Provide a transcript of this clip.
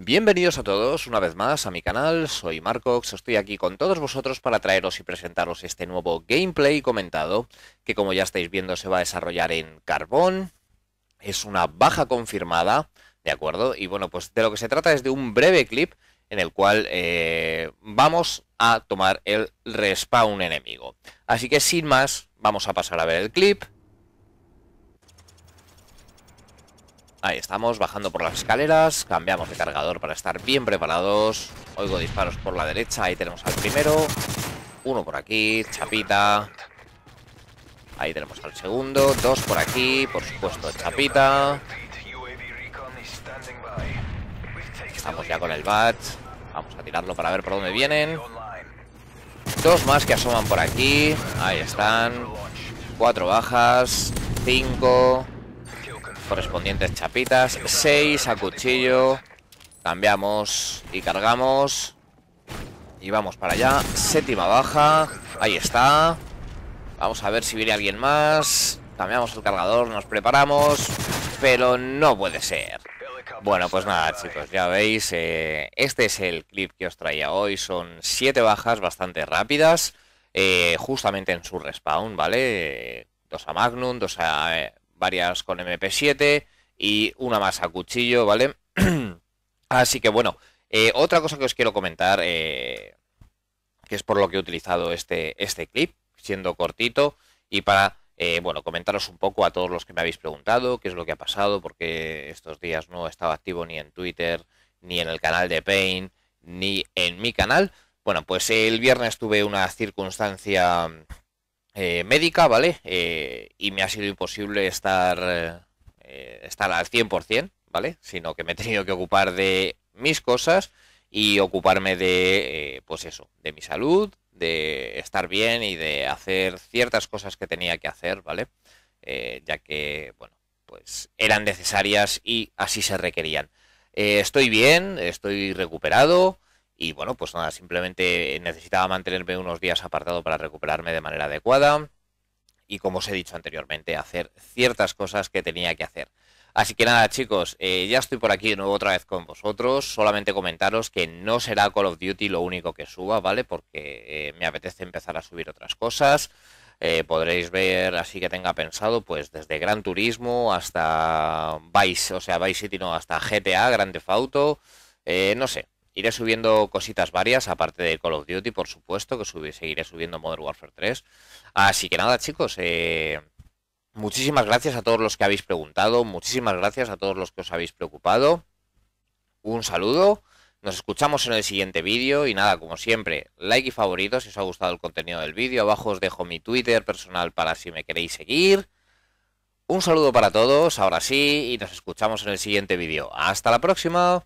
Bienvenidos a todos una vez más a mi canal, soy Marcox, estoy aquí con todos vosotros para traeros y presentaros este nuevo gameplay comentado, que como ya estáis viendo se va a desarrollar en carbón, es una baja confirmada, ¿de acuerdo? Y bueno, pues de lo que se trata es de un breve clip en el cual eh, vamos a tomar el respawn enemigo. Así que sin más, vamos a pasar a ver el clip Ahí estamos, bajando por las escaleras, cambiamos de cargador para estar bien preparados. Oigo disparos por la derecha, ahí tenemos al primero. Uno por aquí, chapita. Ahí tenemos al segundo, dos por aquí, por supuesto, chapita. Estamos ya con el bat. Vamos a tirarlo para ver por dónde vienen. Dos más que asoman por aquí. Ahí están. Cuatro bajas. Cinco correspondientes chapitas 6 a cuchillo Cambiamos y cargamos Y vamos para allá Séptima baja Ahí está Vamos a ver si viene alguien más Cambiamos el cargador, nos preparamos Pero no puede ser bueno, pues nada, chicos, ya veis, eh, este es el clip que os traía hoy. Son siete bajas bastante rápidas, eh, justamente en su respawn, ¿vale? Dos a Magnum, dos a eh, varias con MP7 y una más a cuchillo, ¿vale? Así que bueno, eh, otra cosa que os quiero comentar, eh, que es por lo que he utilizado este, este clip, siendo cortito, y para, eh, bueno, comentaros un poco a todos los que me habéis preguntado qué es lo que ha pasado, porque estos días no he estado activo ni en Twitter, ni en el canal de Pain, ni en mi canal. Bueno, pues el viernes tuve una circunstancia eh, médica, ¿vale? Eh, y me ha sido imposible estar, eh, estar al 100%, ¿vale? Sino que me he tenido que ocupar de mis cosas y ocuparme de, pues eso, de mi salud, de estar bien y de hacer ciertas cosas que tenía que hacer, ¿vale? ya que, bueno, pues eran necesarias y así se requerían. estoy bien, estoy recuperado, y bueno, pues nada, simplemente necesitaba mantenerme unos días apartado para recuperarme de manera adecuada y como os he dicho anteriormente, hacer ciertas cosas que tenía que hacer. Así que nada chicos, eh, ya estoy por aquí de nuevo otra vez con vosotros, solamente comentaros que no será Call of Duty lo único que suba, ¿vale? Porque eh, me apetece empezar a subir otras cosas. Eh, podréis ver así que tenga pensado, pues desde Gran Turismo hasta Vice, o sea, Vice City no, hasta GTA, Grande Fauto, no sé, Iré subiendo cositas varias, aparte de Call of Duty, por supuesto, que seguiré subiendo Modern Warfare 3. Así que nada, chicos, eh, muchísimas gracias a todos los que habéis preguntado, muchísimas gracias a todos los que os habéis preocupado. Un saludo, nos escuchamos en el siguiente vídeo y nada, como siempre, like y favorito si os ha gustado el contenido del vídeo. Abajo os dejo mi Twitter personal para si me queréis seguir. Un saludo para todos, ahora sí, y nos escuchamos en el siguiente vídeo. ¡Hasta la próxima!